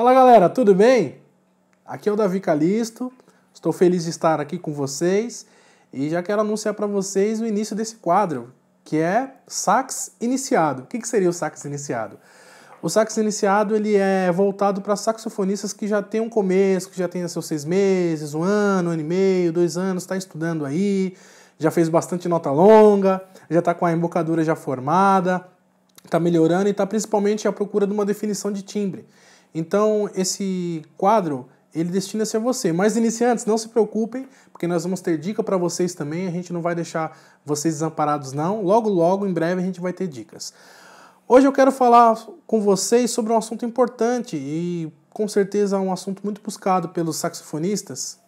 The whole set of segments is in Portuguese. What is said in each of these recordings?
Fala galera, tudo bem? Aqui é o Davi Calisto, estou feliz de estar aqui com vocês e já quero anunciar para vocês o início desse quadro, que é sax iniciado. O que, seria o sax iniciado? O sax iniciado ele é voltado para saxofonistas que já tem um começo, que já tem seus seis meses, um ano, um ano e meio, dois anos, está estudando aí, já fez bastante nota longa, já está com a embocadura já formada, está melhorando e está principalmente à procura de uma definição de timbre. Então, esse quadro ele destina-se a você. Mas iniciantes, não se preocupem, porque nós vamos ter dica para vocês também. A gente não vai deixar vocês desamparados não. Logo logo, em breve a gente vai ter dicas. Hoje eu quero falar com vocês sobre um assunto importante e com certeza um assunto muito buscado pelos saxofonistas,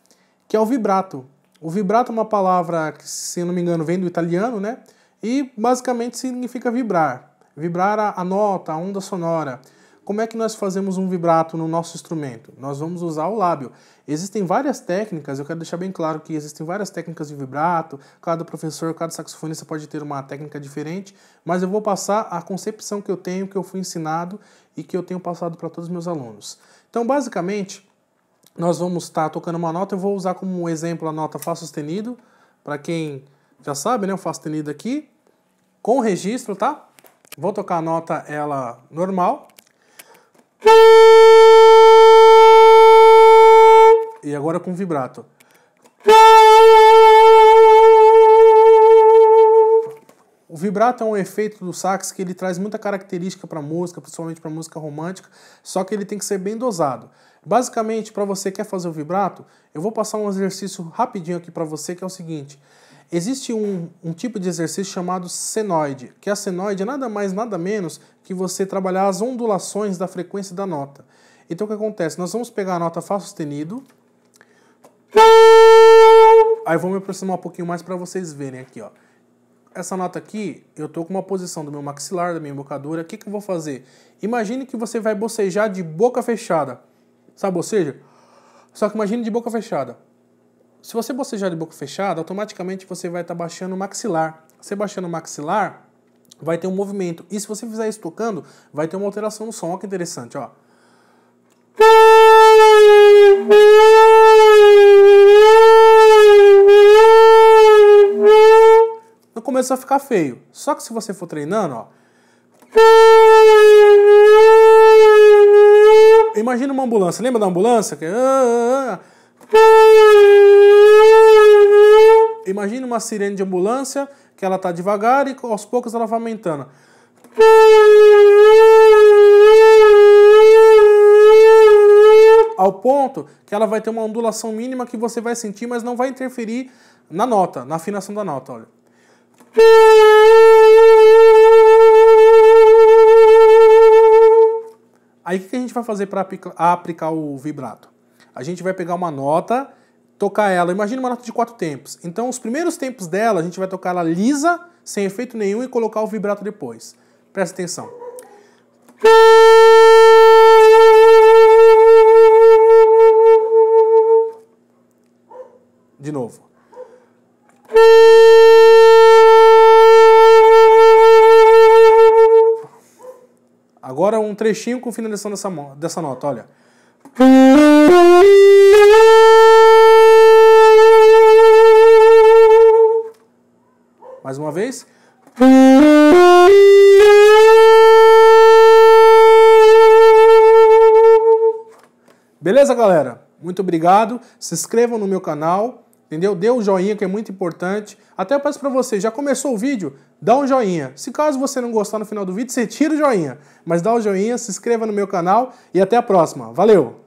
que é o vibrato. O vibrato é uma palavra que, se não me engano, vem do italiano, né? E basicamente significa vibrar, vibrar a nota, a onda sonora. Como é que nós fazemos um vibrato no nosso instrumento? Nós vamos usar o lábio. Existem várias técnicas, eu quero deixar bem claro que existem várias técnicas de vibrato, cada professor, cada saxofonista pode ter uma técnica diferente, mas eu vou passar a concepção que eu tenho, que eu fui ensinado e que eu tenho passado para todos os meus alunos. Então, basicamente, nós vamos estar tá tocando uma nota, eu vou usar como exemplo a nota Fá sustenido, para quem já sabe, né, o Fá sustenido aqui, com registro, tá? Vou tocar a nota ela normal, E agora com vibrato. O vibrato é um efeito do sax que ele traz muita característica para música, principalmente para música romântica, só que ele tem que ser bem dosado. Basicamente, para você que quer fazer o vibrato, eu vou passar um exercício rapidinho aqui para você que é o seguinte: existe um, um, tipo de exercício chamado senoide, que a senoide é nada mais nada menos que você trabalhar as ondulações da frequência da nota. Então o que acontece? Nós vamos pegar a nota Fá sustenido, Aí vou me aproximar um pouquinho mais para vocês verem aqui, ó. Essa nota aqui, eu tô com uma posição do meu maxilar, da minha embocadura. O que, que eu vou fazer? Imagine que você vai bocejar de boca fechada. Sabe, ou seja, só que imagine de boca fechada. Se você bocejar de boca fechada, automaticamente você vai estar tá baixando o maxilar. Você baixando o maxilar, vai ter um movimento. E se você fizer isso tocando, vai ter uma alteração no som. Olha que interessante, ó. começou a ficar feio. Só que se você for treinando, ó. Imagina uma ambulância. Lembra da ambulância? Imagina uma sirene de ambulância que ela tá devagar e aos poucos ela vai aumentando. Ao ponto que ela vai ter uma ondulação mínima que você vai sentir, mas não vai interferir na nota, na afinação da nota, olha. Aí o que a gente vai fazer para aplicar o vibrato? A gente vai pegar uma nota, tocar ela, imagina uma nota de quatro tempos. Então os primeiros tempos dela a gente vai tocar ela lisa, sem efeito nenhum e colocar o vibrato depois. Presta atenção. De novo. Agora um trechinho com finalização dessa, dessa nota, olha. Mais uma vez. Beleza, galera? Muito obrigado. Se inscrevam no meu canal entendeu? Dê um joinha que é muito importante. Até eu peço para você, já começou o vídeo? Dá um joinha. Se caso você não gostar no final do vídeo, você tira o joinha. Mas dá o um joinha, se inscreva no meu canal e até a próxima. Valeu!